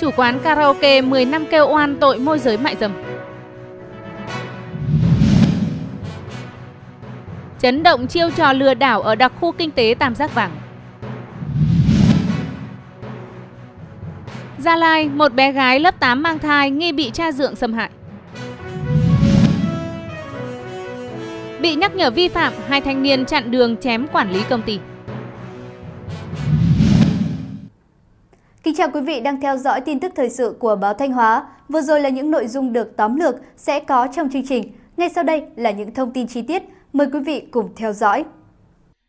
Chủ quán karaoke 10 năm kêu oan tội môi giới mại dâm. Chấn động chiêu trò lừa đảo ở đặc khu kinh tế Tam Giác Vàng. Gia Lai, một bé gái lớp 8 mang thai nghi bị cha dượng xâm hại. Bị nhắc nhở vi phạm, hai thanh niên chặn đường chém quản lý công ty. Kính chào quý vị đang theo dõi tin tức thời sự của báo Thanh Hóa. Vừa rồi là những nội dung được tóm lược sẽ có trong chương trình. Ngay sau đây là những thông tin chi tiết. Mời quý vị cùng theo dõi.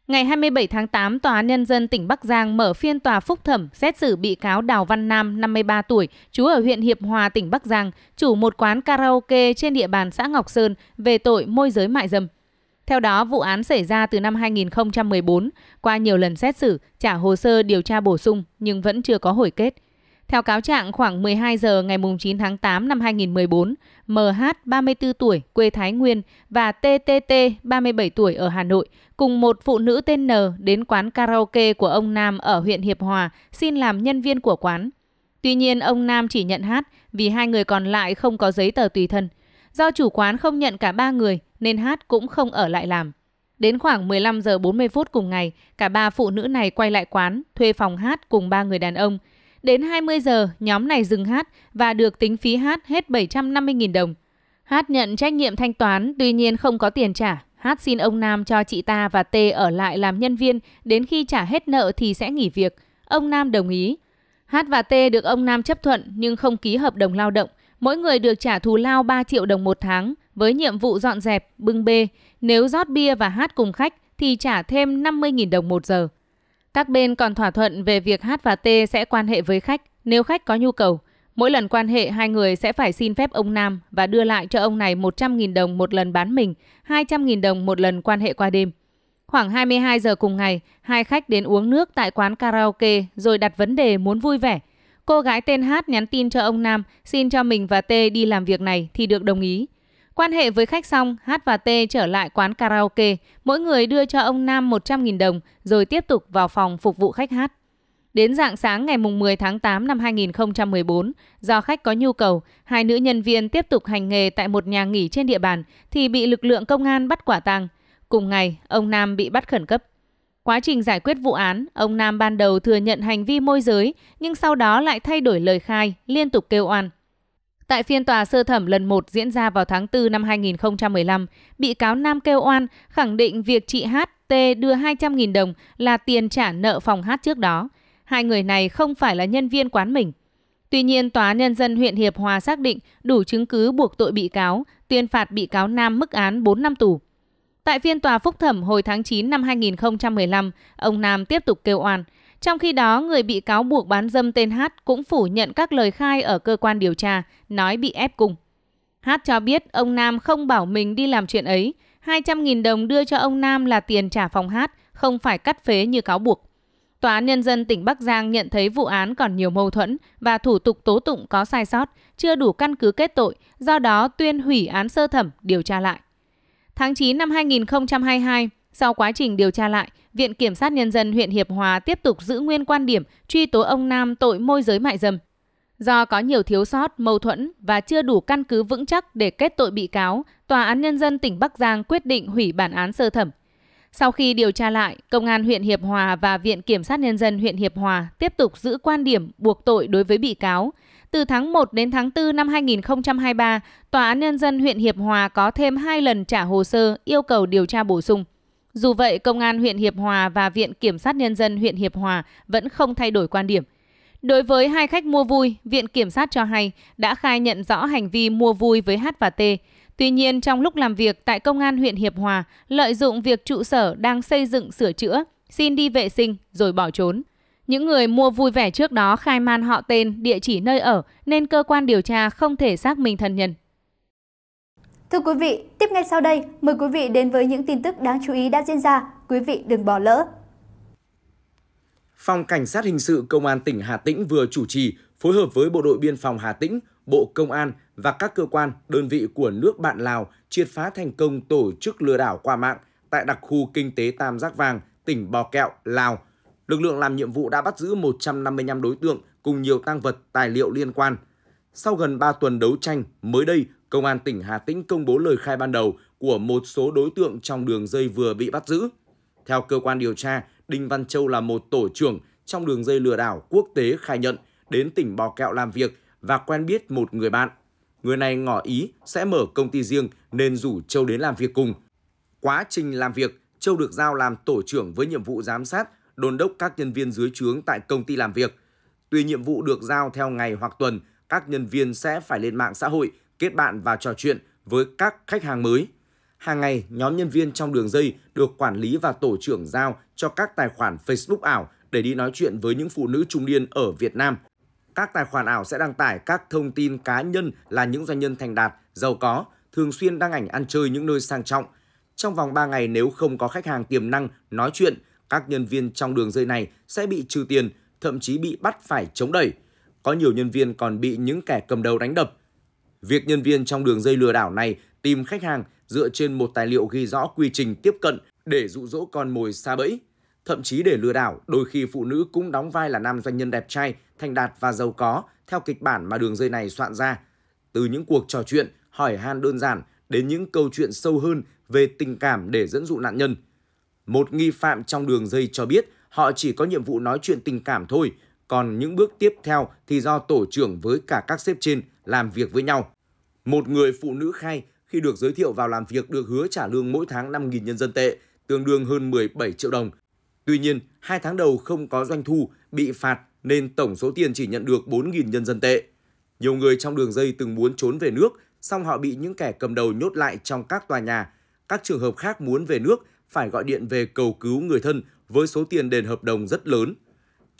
Ngày 27 tháng 8, Tòa án Nhân dân tỉnh Bắc Giang mở phiên tòa phúc thẩm xét xử bị cáo Đào Văn Nam, 53 tuổi, trú ở huyện Hiệp Hòa, tỉnh Bắc Giang, chủ một quán karaoke trên địa bàn xã Ngọc Sơn về tội môi giới mại dâm. Theo đó, vụ án xảy ra từ năm 2014, qua nhiều lần xét xử, trả hồ sơ điều tra bổ sung nhưng vẫn chưa có hồi kết. Theo cáo trạng, khoảng 12 giờ ngày 9 tháng 8 năm 2014, MH 34 tuổi quê Thái Nguyên và TTT 37 tuổi ở Hà Nội cùng một phụ nữ tên N đến quán karaoke của ông Nam ở huyện Hiệp Hòa xin làm nhân viên của quán. Tuy nhiên, ông Nam chỉ nhận hát vì hai người còn lại không có giấy tờ tùy thân. Do chủ quán không nhận cả ba người, nên Hát cũng không ở lại làm. Đến khoảng 15 giờ 40 phút cùng ngày, cả ba phụ nữ này quay lại quán, thuê phòng hát cùng ba người đàn ông. Đến 20 giờ, nhóm này dừng hát và được tính phí hát hết 750.000 đồng. Hát nhận trách nhiệm thanh toán, tuy nhiên không có tiền trả. Hát xin ông Nam cho chị ta và T ở lại làm nhân viên, đến khi trả hết nợ thì sẽ nghỉ việc. Ông Nam đồng ý. Hát và T được ông Nam chấp thuận nhưng không ký hợp đồng lao động. Mỗi người được trả thù lao 3 triệu đồng một tháng với nhiệm vụ dọn dẹp, bưng bê, nếu rót bia và hát cùng khách thì trả thêm 50.000 đồng một giờ. Các bên còn thỏa thuận về việc hát và T sẽ quan hệ với khách nếu khách có nhu cầu. Mỗi lần quan hệ, hai người sẽ phải xin phép ông Nam và đưa lại cho ông này 100.000 đồng một lần bán mình, 200.000 đồng một lần quan hệ qua đêm. Khoảng 22 giờ cùng ngày, hai khách đến uống nước tại quán karaoke rồi đặt vấn đề muốn vui vẻ. Cô gái tên Hát nhắn tin cho ông Nam xin cho mình và T đi làm việc này thì được đồng ý. Quan hệ với khách xong, H và T trở lại quán karaoke, mỗi người đưa cho ông Nam 100.000 đồng rồi tiếp tục vào phòng phục vụ khách hát. Đến dạng sáng ngày 10 tháng 8 năm 2014, do khách có nhu cầu, hai nữ nhân viên tiếp tục hành nghề tại một nhà nghỉ trên địa bàn thì bị lực lượng công an bắt quả tang. Cùng ngày, ông Nam bị bắt khẩn cấp. Quá trình giải quyết vụ án, ông Nam ban đầu thừa nhận hành vi môi giới nhưng sau đó lại thay đổi lời khai, liên tục kêu oan. Tại phiên tòa sơ thẩm lần 1 diễn ra vào tháng 4 năm 2015, bị cáo Nam kêu oan khẳng định việc chị HT đưa 200.000 đồng là tiền trả nợ phòng hát trước đó. Hai người này không phải là nhân viên quán mình. Tuy nhiên, Tòa Nhân dân huyện Hiệp Hòa xác định đủ chứng cứ buộc tội bị cáo, tuyên phạt bị cáo Nam mức án 4 năm tù. Tại phiên tòa phúc thẩm hồi tháng 9 năm 2015, ông Nam tiếp tục kêu oan, trong khi đó, người bị cáo buộc bán dâm tên Hát cũng phủ nhận các lời khai ở cơ quan điều tra, nói bị ép cùng. Hát cho biết ông Nam không bảo mình đi làm chuyện ấy, 200.000 đồng đưa cho ông Nam là tiền trả phòng Hát, không phải cắt phế như cáo buộc. Tòa án Nhân dân tỉnh Bắc Giang nhận thấy vụ án còn nhiều mâu thuẫn và thủ tục tố tụng có sai sót, chưa đủ căn cứ kết tội, do đó tuyên hủy án sơ thẩm điều tra lại. Tháng 9 năm 2022, sau quá trình điều tra lại, Viện Kiểm sát Nhân dân huyện Hiệp Hòa tiếp tục giữ nguyên quan điểm truy tố ông Nam tội môi giới mại dâm. Do có nhiều thiếu sót, mâu thuẫn và chưa đủ căn cứ vững chắc để kết tội bị cáo, Tòa án Nhân dân tỉnh Bắc Giang quyết định hủy bản án sơ thẩm. Sau khi điều tra lại, Công an huyện Hiệp Hòa và Viện Kiểm sát Nhân dân huyện Hiệp Hòa tiếp tục giữ quan điểm buộc tội đối với bị cáo. Từ tháng 1 đến tháng 4 năm 2023, Tòa án Nhân dân huyện Hiệp Hòa có thêm 2 lần trả hồ sơ yêu cầu điều tra bổ sung. Dù vậy, Công an huyện Hiệp Hòa và Viện Kiểm sát Nhân dân huyện Hiệp Hòa vẫn không thay đổi quan điểm. Đối với hai khách mua vui, Viện Kiểm sát cho hay đã khai nhận rõ hành vi mua vui với H và T. Tuy nhiên, trong lúc làm việc tại Công an huyện Hiệp Hòa, lợi dụng việc trụ sở đang xây dựng sửa chữa, xin đi vệ sinh rồi bỏ trốn. Những người mua vui vẻ trước đó khai man họ tên, địa chỉ nơi ở nên cơ quan điều tra không thể xác minh thân nhân. Thưa quý vị, tiếp ngay sau đây, mời quý vị đến với những tin tức đáng chú ý đã diễn ra. Quý vị đừng bỏ lỡ. Phòng Cảnh sát Hình sự Công an tỉnh Hà Tĩnh vừa chủ trì phối hợp với Bộ đội Biên phòng Hà Tĩnh, Bộ Công an và các cơ quan, đơn vị của nước bạn Lào triệt phá thành công tổ chức lừa đảo qua mạng tại đặc khu kinh tế Tam Giác Vàng, tỉnh Bò Kẹo, Lào. Lực lượng làm nhiệm vụ đã bắt giữ 155 đối tượng cùng nhiều tăng vật, tài liệu liên quan. Sau gần 3 tuần đấu tranh, mới đây, Công an tỉnh Hà Tĩnh công bố lời khai ban đầu của một số đối tượng trong đường dây vừa bị bắt giữ. Theo cơ quan điều tra, Đinh Văn Châu là một tổ trưởng trong đường dây lừa đảo quốc tế khai nhận đến tỉnh Bò Kẹo làm việc và quen biết một người bạn. Người này ngỏ ý sẽ mở công ty riêng nên rủ Châu đến làm việc cùng. Quá trình làm việc, Châu được giao làm tổ trưởng với nhiệm vụ giám sát, đôn đốc các nhân viên dưới trướng tại công ty làm việc. Tuy nhiệm vụ được giao theo ngày hoặc tuần, các nhân viên sẽ phải lên mạng xã hội kết bạn và trò chuyện với các khách hàng mới. Hàng ngày, nhóm nhân viên trong đường dây được quản lý và tổ trưởng giao cho các tài khoản Facebook ảo để đi nói chuyện với những phụ nữ trung niên ở Việt Nam. Các tài khoản ảo sẽ đăng tải các thông tin cá nhân là những doanh nhân thành đạt, giàu có, thường xuyên đăng ảnh ăn chơi những nơi sang trọng. Trong vòng 3 ngày nếu không có khách hàng tiềm năng nói chuyện, các nhân viên trong đường dây này sẽ bị trừ tiền, thậm chí bị bắt phải chống đẩy. Có nhiều nhân viên còn bị những kẻ cầm đầu đánh đập, Việc nhân viên trong đường dây lừa đảo này tìm khách hàng dựa trên một tài liệu ghi rõ quy trình tiếp cận để dụ dỗ con mồi xa bẫy. Thậm chí để lừa đảo, đôi khi phụ nữ cũng đóng vai là nam doanh nhân đẹp trai, thành đạt và giàu có theo kịch bản mà đường dây này soạn ra. Từ những cuộc trò chuyện, hỏi han đơn giản đến những câu chuyện sâu hơn về tình cảm để dẫn dụ nạn nhân. Một nghi phạm trong đường dây cho biết họ chỉ có nhiệm vụ nói chuyện tình cảm thôi, còn những bước tiếp theo thì do tổ trưởng với cả các sếp trên làm việc với nhau. Một người phụ nữ khai khi được giới thiệu vào làm việc được hứa trả lương mỗi tháng 5.000 nhân dân tệ, tương đương hơn 17 triệu đồng. Tuy nhiên, hai tháng đầu không có doanh thu, bị phạt nên tổng số tiền chỉ nhận được 4.000 nhân dân tệ. Nhiều người trong đường dây từng muốn trốn về nước, song họ bị những kẻ cầm đầu nhốt lại trong các tòa nhà. Các trường hợp khác muốn về nước phải gọi điện về cầu cứu người thân với số tiền đền hợp đồng rất lớn.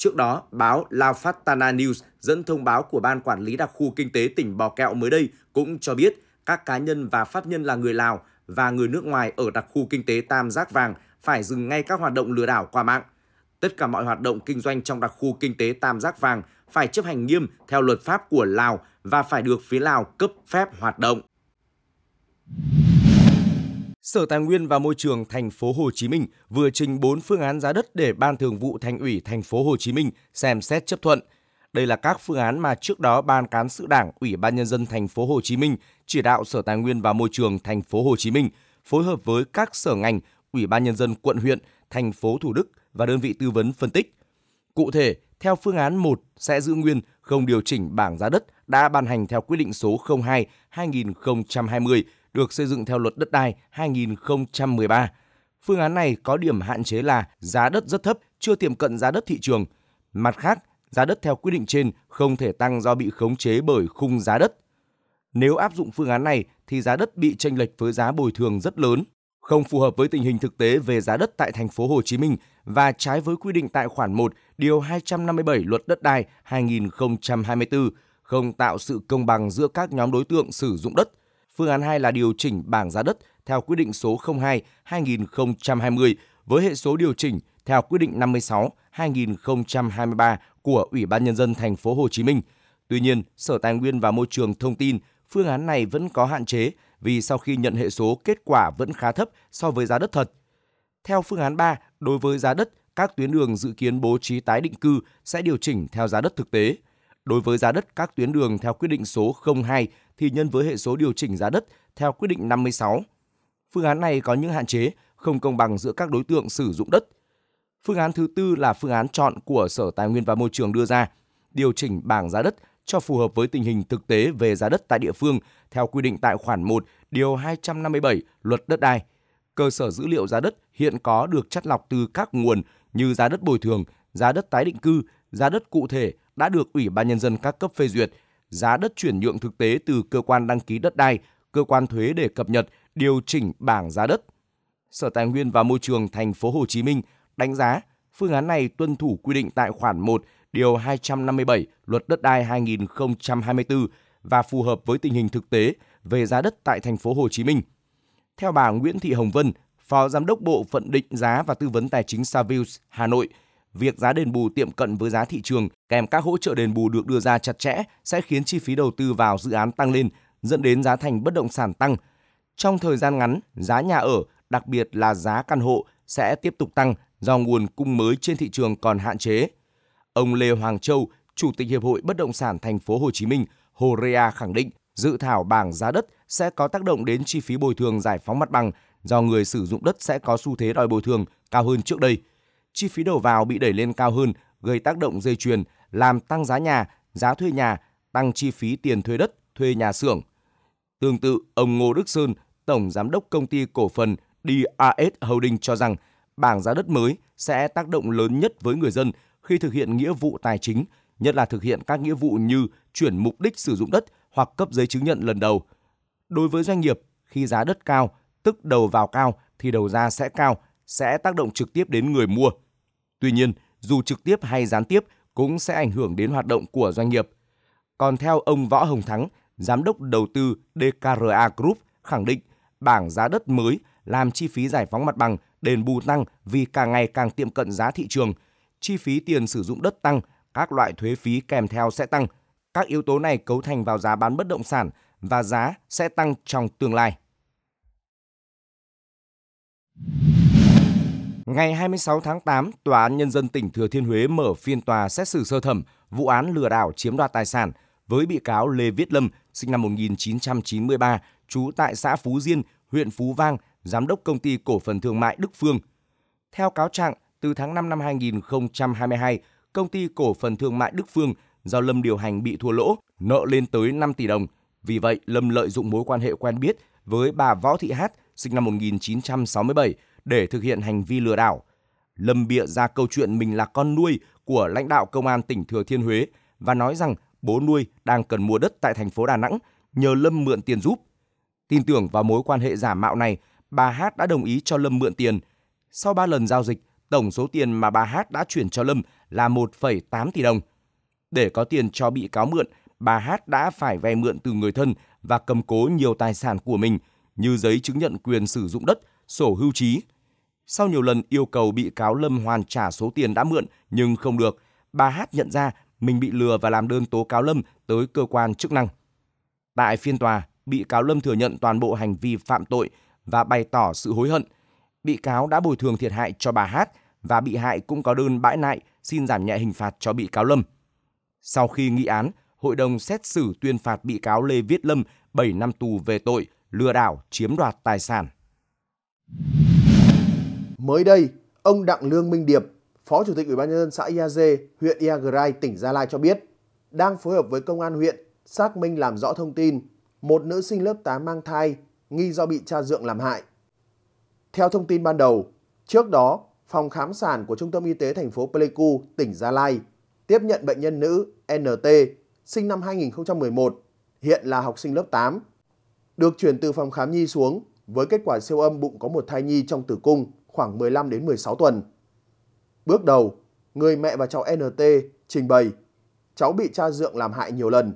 Trước đó, báo La Fatana News dẫn thông báo của Ban Quản lý Đặc khu Kinh tế tỉnh Bò Kẹo mới đây cũng cho biết các cá nhân và pháp nhân là người Lào và người nước ngoài ở Đặc khu Kinh tế Tam Giác Vàng phải dừng ngay các hoạt động lừa đảo qua mạng. Tất cả mọi hoạt động kinh doanh trong Đặc khu Kinh tế Tam Giác Vàng phải chấp hành nghiêm theo luật pháp của Lào và phải được phía Lào cấp phép hoạt động. Sở Tài nguyên và Môi trường thành phố Hồ Chí Minh vừa trình 4 phương án giá đất để Ban Thường vụ Thành ủy thành phố Hồ Chí Minh xem xét chấp thuận. Đây là các phương án mà trước đó Ban cán sự Đảng, Ủy ban nhân dân thành phố Hồ Chí Minh chỉ đạo Sở Tài nguyên và Môi trường thành phố Hồ Chí Minh phối hợp với các sở ngành, Ủy ban nhân dân quận huyện, thành phố Thủ Đức và đơn vị tư vấn phân tích. Cụ thể, theo phương án 1 sẽ giữ nguyên không điều chỉnh bảng giá đất đã ban hành theo quyết định số 02 2020 được xây dựng theo luật đất đai 2013. Phương án này có điểm hạn chế là giá đất rất thấp, chưa tiềm cận giá đất thị trường. Mặt khác, giá đất theo quy định trên không thể tăng do bị khống chế bởi khung giá đất. Nếu áp dụng phương án này thì giá đất bị chênh lệch với giá bồi thường rất lớn, không phù hợp với tình hình thực tế về giá đất tại thành phố Hồ Chí Minh và trái với quy định tại khoản 1, điều 257 Luật Đất đai 2024, không tạo sự công bằng giữa các nhóm đối tượng sử dụng đất, Phương án 2 là điều chỉnh bảng giá đất theo quyết định số 02/2020 với hệ số điều chỉnh theo quyết định 56/2023 của Ủy ban nhân dân thành phố Hồ Chí Minh. Tuy nhiên, Sở Tài nguyên và Môi trường thông tin phương án này vẫn có hạn chế vì sau khi nhận hệ số kết quả vẫn khá thấp so với giá đất thật. Theo phương án 3, đối với giá đất, các tuyến đường dự kiến bố trí tái định cư sẽ điều chỉnh theo giá đất thực tế – Đối với giá đất các tuyến đường theo quyết định số 02 thì nhân với hệ số điều chỉnh giá đất theo quyết định 56. Phương án này có những hạn chế, không công bằng giữa các đối tượng sử dụng đất. Phương án thứ tư là phương án chọn của Sở Tài nguyên và Môi trường đưa ra, điều chỉnh bảng giá đất cho phù hợp với tình hình thực tế về giá đất tại địa phương theo quy định tại khoản 1, điều 257 Luật đất đai. Cơ sở dữ liệu giá đất hiện có được chắt lọc từ các nguồn như giá đất bồi thường, giá đất tái định cư, giá đất cụ thể, đã được Ủy ban Nhân dân các cấp phê duyệt, giá đất chuyển nhượng thực tế từ cơ quan đăng ký đất đai, cơ quan thuế để cập nhật, điều chỉnh bảng giá đất. Sở Tài nguyên và Môi trường thành phố Hồ Chí Minh đánh giá phương án này tuân thủ quy định tại khoản 1 điều 257 Luật đất đai 2024 và phù hợp với tình hình thực tế về giá đất tại thành phố Hồ Chí Minh. Theo bà Nguyễn Thị Hồng Vân, Phó Giám đốc Bộ Phận định giá và Tư vấn Tài chính Savills Hà Nội – việc giá đền bù tiệm cận với giá thị trường kèm các hỗ trợ đền bù được đưa ra chặt chẽ sẽ khiến chi phí đầu tư vào dự án tăng lên, dẫn đến giá thành bất động sản tăng. Trong thời gian ngắn, giá nhà ở, đặc biệt là giá căn hộ sẽ tiếp tục tăng do nguồn cung mới trên thị trường còn hạn chế. Ông Lê Hoàng Châu, Chủ tịch Hiệp hội Bất động sản Thành phố Hồ Chí Minh, Horea khẳng định dự thảo bảng giá đất sẽ có tác động đến chi phí bồi thường giải phóng mặt bằng do người sử dụng đất sẽ có xu thế đòi bồi thường cao hơn trước đây – chi phí đầu vào bị đẩy lên cao hơn, gây tác động dây chuyền, làm tăng giá nhà, giá thuê nhà, tăng chi phí tiền thuê đất, thuê nhà xưởng. Tương tự, ông Ngô Đức Sơn, Tổng Giám đốc Công ty Cổ phần DAS Holding cho rằng bảng giá đất mới sẽ tác động lớn nhất với người dân khi thực hiện nghĩa vụ tài chính, nhất là thực hiện các nghĩa vụ như chuyển mục đích sử dụng đất hoặc cấp giấy chứng nhận lần đầu. Đối với doanh nghiệp, khi giá đất cao, tức đầu vào cao thì đầu ra sẽ cao sẽ tác động trực tiếp đến người mua. Tuy nhiên, dù trực tiếp hay gián tiếp cũng sẽ ảnh hưởng đến hoạt động của doanh nghiệp. Còn theo ông Võ Hồng Thắng, giám đốc đầu tư DKRA Group khẳng định bảng giá đất mới làm chi phí giải phóng mặt bằng đền bù tăng vì càng ngày càng tiệm cận giá thị trường, chi phí tiền sử dụng đất tăng, các loại thuế phí kèm theo sẽ tăng. Các yếu tố này cấu thành vào giá bán bất động sản và giá sẽ tăng trong tương lai. Ngày 26 tháng 8, Tòa án Nhân dân tỉnh Thừa Thiên Huế mở phiên tòa xét xử sơ thẩm vụ án lừa đảo chiếm đoạt tài sản với bị cáo Lê Viết Lâm, sinh năm 1993, trú tại xã Phú Diên, huyện Phú Vang, giám đốc công ty cổ phần thương mại Đức Phương. Theo cáo trạng, từ tháng 5 năm 2022, công ty cổ phần thương mại Đức Phương do Lâm điều hành bị thua lỗ, nợ lên tới 5 tỷ đồng. Vì vậy, Lâm lợi dụng mối quan hệ quen biết với bà Võ Thị Hát, sinh năm 1967, để thực hiện hành vi lừa đảo. Lâm bịa ra câu chuyện mình là con nuôi của lãnh đạo công an tỉnh Thừa Thiên Huế và nói rằng bố nuôi đang cần mua đất tại thành phố Đà Nẵng, nhờ Lâm mượn tiền giúp. Tin tưởng vào mối quan hệ giả mạo này, bà Hát đã đồng ý cho Lâm mượn tiền. Sau 3 lần giao dịch, tổng số tiền mà bà Hát đã chuyển cho Lâm là 1,8 tỷ đồng. Để có tiền cho bị cáo mượn, bà Hát đã phải vay mượn từ người thân và cầm cố nhiều tài sản của mình như giấy chứng nhận quyền sử dụng đất, sổ hưu trí. Sau nhiều lần yêu cầu bị cáo Lâm hoàn trả số tiền đã mượn nhưng không được, bà Hát nhận ra mình bị lừa và làm đơn tố cáo Lâm tới cơ quan chức năng. Tại phiên tòa, bị cáo Lâm thừa nhận toàn bộ hành vi phạm tội và bày tỏ sự hối hận. Bị cáo đã bồi thường thiệt hại cho bà Hát và bị hại cũng có đơn bãi nại xin giảm nhẹ hình phạt cho bị cáo Lâm. Sau khi nghị án, hội đồng xét xử tuyên phạt bị cáo Lê Viết Lâm 7 năm tù về tội lừa đảo chiếm đoạt tài sản. Mới đây, ông Đặng Lương Minh Điệp, Phó Chủ tịch Ủy ban nhân dân xã Ia Dê, huyện Ia Grai, tỉnh Gia Lai cho biết, đang phối hợp với công an huyện xác minh làm rõ thông tin một nữ sinh lớp 8 mang thai nghi do bị cha dượng làm hại. Theo thông tin ban đầu, trước đó, phòng khám sản của Trung tâm Y tế thành phố Pleiku, tỉnh Gia Lai tiếp nhận bệnh nhân nữ NT, sinh năm 2011, hiện là học sinh lớp 8, được chuyển từ phòng khám nhi xuống với kết quả siêu âm bụng có một thai nhi trong tử cung khoảng 15 đến 16 tuần. Bước đầu, người mẹ và cháu NT trình bày cháu bị cha dượng làm hại nhiều lần.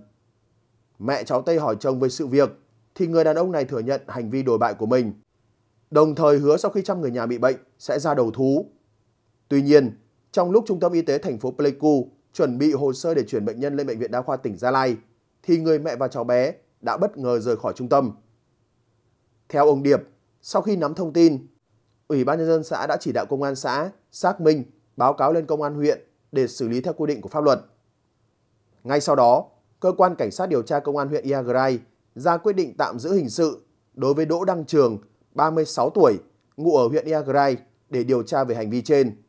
Mẹ cháu Tây hỏi chồng về sự việc thì người đàn ông này thừa nhận hành vi đổi bại của mình, đồng thời hứa sau khi chăm người nhà bị bệnh sẽ ra đầu thú. Tuy nhiên, trong lúc Trung tâm Y tế thành phố Pleiku chuẩn bị hồ sơ để chuyển bệnh nhân lên Bệnh viện Đa khoa tỉnh Gia Lai, thì người mẹ và cháu bé đã bất ngờ rời khỏi trung tâm. Theo ông Điệp, sau khi nắm thông tin, Ủy ban nhân dân xã đã chỉ đạo công an xã xác minh, báo cáo lên công an huyện để xử lý theo quy định của pháp luật. Ngay sau đó, cơ quan cảnh sát điều tra công an huyện Iagrai ra quyết định tạm giữ hình sự đối với Đỗ Đăng Trường, 36 tuổi, ngụ ở huyện Iagrai để điều tra về hành vi trên.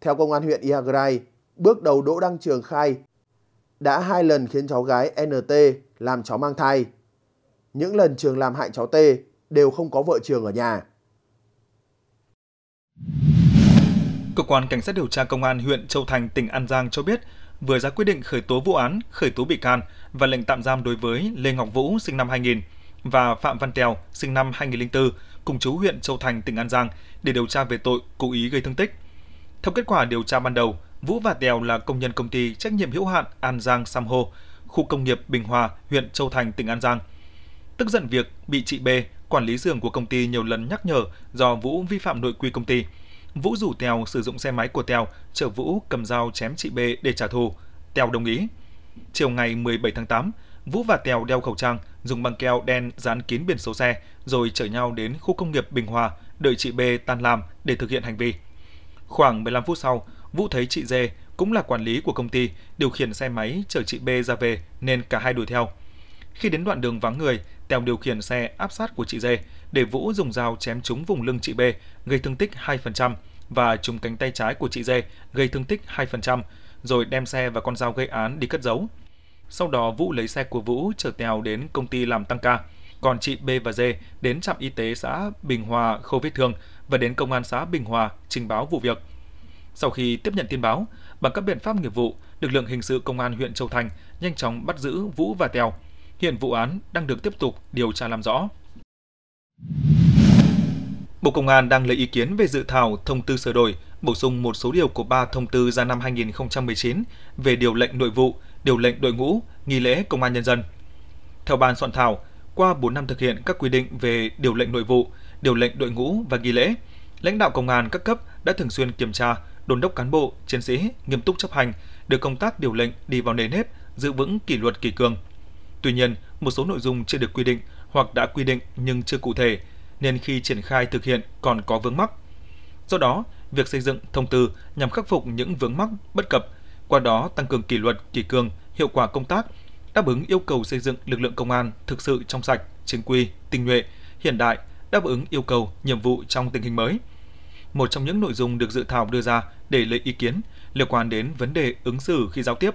Theo công an huyện Iagrai, bước đầu Đỗ Đăng Trường khai đã hai lần khiến cháu gái NT làm cháu mang thai. Những lần Trường làm hại cháu T đều không có vợ Trường ở nhà. Cơ quan Cảnh sát điều tra Công an huyện Châu Thành, tỉnh An Giang cho biết vừa ra quyết định khởi tố vụ án, khởi tố bị can và lệnh tạm giam đối với Lê Ngọc Vũ sinh năm 2000 và Phạm Văn Tèo sinh năm 2004 cùng chú huyện Châu Thành, tỉnh An Giang để điều tra về tội cố ý gây thương tích. Theo kết quả điều tra ban đầu, Vũ và Tèo là công nhân công ty trách nhiệm hữu hạn An Giang Samho, khu công nghiệp Bình Hòa, huyện Châu Thành, tỉnh An Giang – tức giận việc bị chị B, quản lý giường của công ty nhiều lần nhắc nhở do Vũ vi phạm nội quy công ty. Vũ rủ Tèo sử dụng xe máy của Tèo chở Vũ cầm dao chém chị B để trả thù. Tèo đồng ý. Chiều ngày 17 tháng 8, Vũ và Tèo đeo khẩu trang, dùng băng keo đen dán kín biển số xe, rồi chở nhau đến khu công nghiệp Bình Hòa, đợi chị B tan làm để thực hiện hành vi. Khoảng 15 phút sau, Vũ thấy chị D, cũng là quản lý của công ty, điều khiển xe máy chở chị B ra về nên cả hai đuổi theo. Khi đến đoạn đường vắng người, Tèo điều khiển xe áp sát của chị D để Vũ dùng dao chém trúng vùng lưng chị B, gây thương tích 2% và trúng cánh tay trái của chị D, gây thương tích 2%, rồi đem xe và con dao gây án đi cất giấu. Sau đó Vũ lấy xe của Vũ chở Tèo đến công ty làm tăng ca, còn chị B và D đến trạm y tế xã Bình Hòa khâu vết thương và đến công an xã Bình Hòa trình báo vụ việc. Sau khi tiếp nhận tin báo, bằng các biện pháp nghiệp vụ, lực lượng hình sự công an huyện Châu Thành nhanh chóng bắt giữ Vũ và Tèo Hiện vụ án đang được tiếp tục điều tra làm rõ. Bộ Công an đang lấy ý kiến về dự thảo thông tư sửa đổi, bổ sung một số điều của ba thông tư ra năm 2019 về điều lệnh nội vụ, điều lệnh đội ngũ, nghi lễ công an nhân dân. Theo ban soạn thảo, qua 4 năm thực hiện các quy định về điều lệnh nội vụ, điều lệnh đội ngũ và nghi lễ, lãnh đạo công an các cấp đã thường xuyên kiểm tra, đồn đốc cán bộ, chiến sĩ nghiêm túc chấp hành, đưa công tác điều lệnh đi vào nề nếp, giữ vững kỷ luật kỷ cương, Tuy nhiên, một số nội dung chưa được quy định hoặc đã quy định nhưng chưa cụ thể, nên khi triển khai thực hiện còn có vướng mắc. Do đó, việc xây dựng thông tư nhằm khắc phục những vướng mắc bất cập, qua đó tăng cường kỷ luật, kỷ cương, hiệu quả công tác, đáp ứng yêu cầu xây dựng lực lượng công an thực sự trong sạch, chính quy, tinh nhuệ, hiện đại, đáp ứng yêu cầu, nhiệm vụ trong tình hình mới. Một trong những nội dung được dự thảo đưa ra để lấy ý kiến liên quan đến vấn đề ứng xử khi giao tiếp.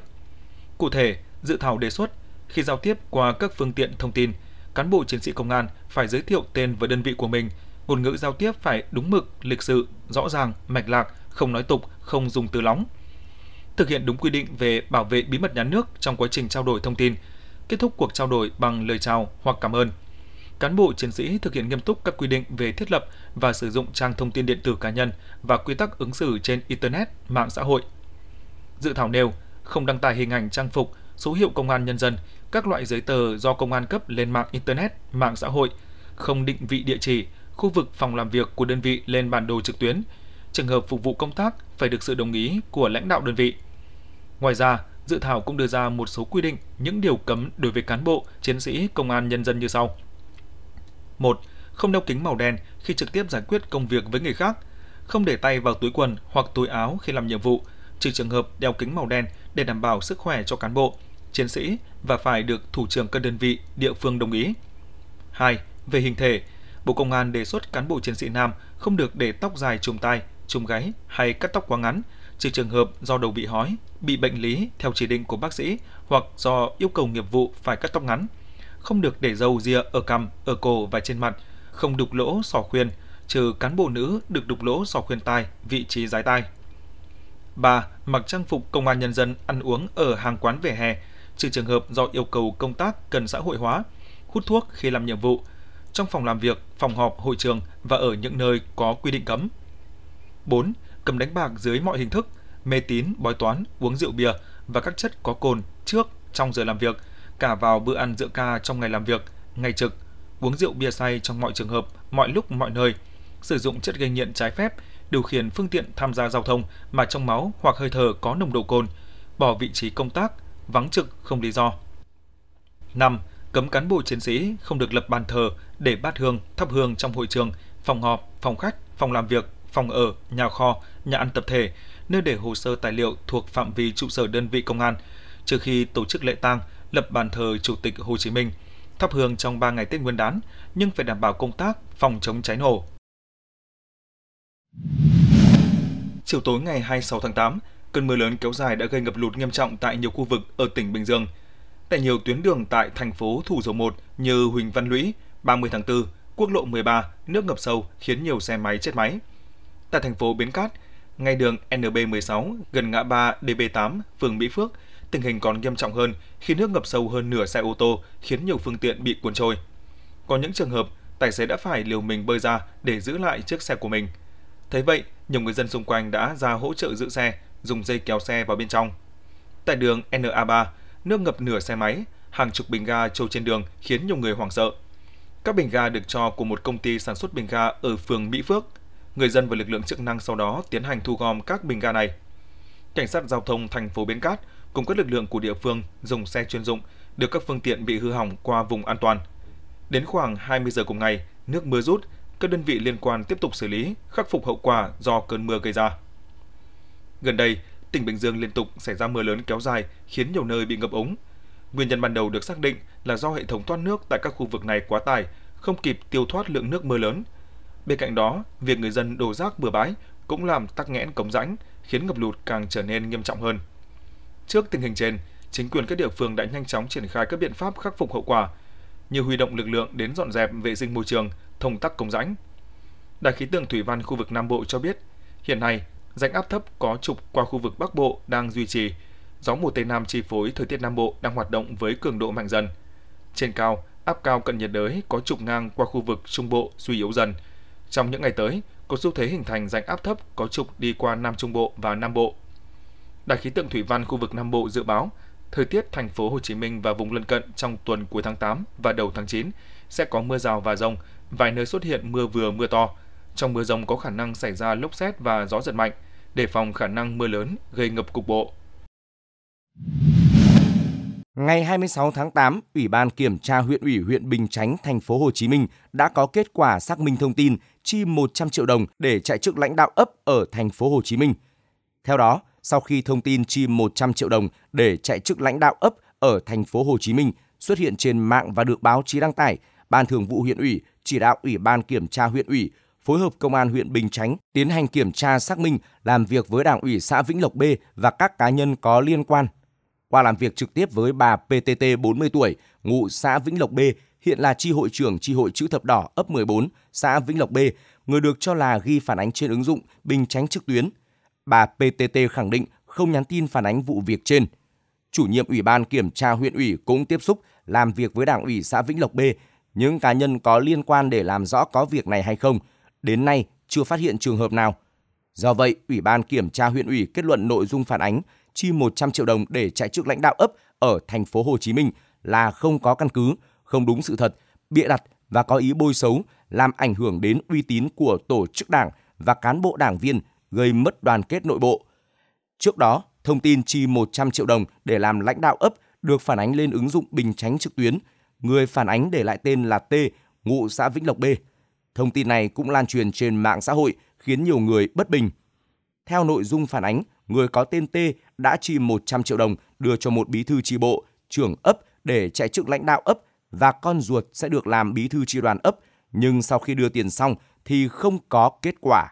Cụ thể, dự thảo đề xuất khi giao tiếp qua các phương tiện thông tin, cán bộ chiến sĩ công an phải giới thiệu tên và đơn vị của mình, ngôn ngữ giao tiếp phải đúng mực, lịch sự, rõ ràng, mạch lạc, không nói tục, không dùng từ lóng. Thực hiện đúng quy định về bảo vệ bí mật nhà nước trong quá trình trao đổi thông tin, kết thúc cuộc trao đổi bằng lời chào hoặc cảm ơn. Cán bộ chiến sĩ thực hiện nghiêm túc các quy định về thiết lập và sử dụng trang thông tin điện tử cá nhân và quy tắc ứng xử trên internet, mạng xã hội. Dự thảo nêu không đăng tải hình ảnh trang phục, số hiệu công an nhân dân, các loại giấy tờ do công an cấp lên mạng Internet, mạng xã hội, không định vị địa chỉ, khu vực phòng làm việc của đơn vị lên bản đồ trực tuyến. Trường hợp phục vụ công tác phải được sự đồng ý của lãnh đạo đơn vị. Ngoài ra, dự thảo cũng đưa ra một số quy định những điều cấm đối với cán bộ, chiến sĩ, công an nhân dân như sau. 1. Không đeo kính màu đen khi trực tiếp giải quyết công việc với người khác. Không để tay vào túi quần hoặc túi áo khi làm nhiệm vụ, trừ trường hợp đeo kính màu đen để đảm bảo sức khỏe cho cán bộ, chiến sĩ và phải được thủ trưởng các đơn vị địa phương đồng ý. 2. Về hình thể, Bộ Công an đề xuất cán bộ chiến sĩ nam không được để tóc dài trùm tai, trùm gáy hay cắt tóc quá ngắn, trừ trường hợp do đầu bị hói, bị bệnh lý theo chỉ định của bác sĩ hoặc do yêu cầu nghiệp vụ phải cắt tóc ngắn. Không được để râu ria ở cằm, ở cổ và trên mặt, không đục lỗ sò khuyên, trừ cán bộ nữ được đục lỗ sò khuyên tai, vị trí giái tai. 3. Mặc trang phục công an nhân dân ăn uống ở hàng quán vỉa hè, trừ trường hợp do yêu cầu công tác cần xã hội hóa, hút thuốc khi làm nhiệm vụ, trong phòng làm việc, phòng họp, hội trường và ở những nơi có quy định cấm. 4. cầm đánh bạc dưới mọi hình thức, mê tín, bói toán, uống rượu bia và các chất có cồn trước, trong giờ làm việc, cả vào bữa ăn giữa ca trong ngày làm việc, ngày trực, uống rượu bia say trong mọi trường hợp, mọi lúc, mọi nơi, sử dụng chất gây nghiện trái phép, điều khiển phương tiện tham gia giao thông mà trong máu hoặc hơi thở có nồng độ cồn, bỏ vị trí công tác, vắng trực không lý do. 5. Cấm cán bộ chiến sĩ không được lập bàn thờ để bát hương, thắp hương trong hội trường, phòng họp, phòng khách, phòng làm việc, phòng ở, nhà kho, nhà ăn tập thể, nơi để hồ sơ tài liệu thuộc phạm vi trụ sở đơn vị công an, trừ khi tổ chức lễ tang, lập bàn thờ Chủ tịch Hồ Chí Minh, thắp hương trong 3 ngày Tết Nguyên đán, nhưng phải đảm bảo công tác phòng chống cháy nổ. Chiều tối ngày 26 tháng 8, cơn mưa lớn kéo dài đã gây ngập lụt nghiêm trọng tại nhiều khu vực ở tỉnh Bình Dương. Tại nhiều tuyến đường tại thành phố Thủ Dầu Một như Huỳnh Văn Lũy, 30 tháng 4, quốc lộ 13 nước ngập sâu khiến nhiều xe máy chết máy. Tại thành phố Bến Cát, ngay đường NB16 gần ngã ba DB8, phường Mỹ Phước, tình hình còn nghiêm trọng hơn khi nước ngập sâu hơn nửa xe ô tô khiến nhiều phương tiện bị cuốn trôi. Có những trường hợp, tài xế đã phải liều mình bơi ra để giữ lại chiếc xe của mình. Thế vậy, nhiều người dân xung quanh đã ra hỗ trợ giữ xe dùng dây kéo xe vào bên trong. Tại đường NA3, nước ngập nửa xe máy, hàng chục bình ga trôi trên đường khiến nhiều người hoảng sợ. Các bình ga được cho của một công ty sản xuất bình ga ở phường Mỹ Phước. Người dân và lực lượng chức năng sau đó tiến hành thu gom các bình ga này. Cảnh sát giao thông thành phố Bến Cát cùng các lực lượng của địa phương dùng xe chuyên dụng đưa các phương tiện bị hư hỏng qua vùng an toàn. Đến khoảng 20 giờ cùng ngày, nước mưa rút, các đơn vị liên quan tiếp tục xử lý, khắc phục hậu quả do cơn mưa gây ra. Gần đây, tỉnh Bình Dương liên tục xảy ra mưa lớn kéo dài khiến nhiều nơi bị ngập úng. Nguyên nhân ban đầu được xác định là do hệ thống thoát nước tại các khu vực này quá tải, không kịp tiêu thoát lượng nước mưa lớn. Bên cạnh đó, việc người dân đổ rác bừa bãi cũng làm tắc nghẽn cống rãnh, khiến ngập lụt càng trở nên nghiêm trọng hơn. Trước tình hình trên, chính quyền các địa phương đã nhanh chóng triển khai các biện pháp khắc phục hậu quả, như huy động lực lượng đến dọn dẹp vệ sinh môi trường, thông tắc cống rãnh. Đài khí tượng thủy văn khu vực Nam Bộ cho biết, hiện nay Rãnh áp thấp có trục qua khu vực Bắc Bộ đang duy trì. Gió mùa Tây Nam chi phối thời tiết Nam Bộ đang hoạt động với cường độ mạnh dần. Trên cao, áp cao cận nhiệt đới có trục ngang qua khu vực Trung Bộ suy yếu dần. Trong những ngày tới, có xu thế hình thành rãnh áp thấp có trục đi qua Nam Trung Bộ và Nam Bộ. Đài khí tượng thủy văn khu vực Nam Bộ dự báo thời tiết thành phố Hồ Chí Minh và vùng lân cận trong tuần cuối tháng 8 và đầu tháng 9 sẽ có mưa rào và rông, vài nơi xuất hiện mưa vừa mưa to. Trong mưa rông có khả năng xảy ra lốc xét và gió giật mạnh đề phòng khả năng mưa lớn gây ngập cục bộ. Ngày 26 tháng 8, Ủy ban kiểm tra huyện ủy huyện Bình Chánh, thành phố Hồ Chí Minh đã có kết quả xác minh thông tin chi 100 triệu đồng để chạy chức lãnh đạo ấp ở thành phố Hồ Chí Minh. Theo đó, sau khi thông tin chi 100 triệu đồng để chạy chức lãnh đạo ấp ở thành phố Hồ Chí Minh xuất hiện trên mạng và được báo chí đăng tải, Ban Thường vụ huyện ủy chỉ đạo Ủy ban kiểm tra huyện ủy phối hợp công an huyện Bình Chánh tiến hành kiểm tra xác minh làm việc với Đảng ủy xã Vĩnh Lộc B và các cá nhân có liên quan. Qua làm việc trực tiếp với bà PTT 40 tuổi, ngụ xã Vĩnh Lộc B, hiện là tri hội trưởng tri hội chữ thập đỏ ấp 14, xã Vĩnh Lộc B, người được cho là ghi phản ánh trên ứng dụng Bình Chánh trực tuyến. Bà PTT khẳng định không nhắn tin phản ánh vụ việc trên. Chủ nhiệm Ủy ban Kiểm tra huyện ủy cũng tiếp xúc làm việc với Đảng ủy xã Vĩnh Lộc B, những cá nhân có liên quan để làm rõ có việc này hay không – đến nay chưa phát hiện trường hợp nào. Do vậy, Ủy ban Kiểm tra huyện ủy kết luận nội dung phản ánh chi 100 triệu đồng để chạy chức lãnh đạo ấp ở thành phố Hồ Chí Minh là không có căn cứ, không đúng sự thật, bịa đặt và có ý bôi xấu, làm ảnh hưởng đến uy tín của tổ chức đảng và cán bộ đảng viên, gây mất đoàn kết nội bộ. Trước đó, thông tin chi 100 triệu đồng để làm lãnh đạo ấp được phản ánh lên ứng dụng Bình Chánh trực tuyến. Người phản ánh để lại tên là T, ngụ xã Vĩnh Lộc B. Thông tin này cũng lan truyền trên mạng xã hội khiến nhiều người bất bình. Theo nội dung phản ánh, người có tên T đã chi 100 triệu đồng đưa cho một bí thư tri bộ, trưởng ấp để chạy chức lãnh đạo ấp và con ruột sẽ được làm bí thư tri đoàn ấp, nhưng sau khi đưa tiền xong thì không có kết quả.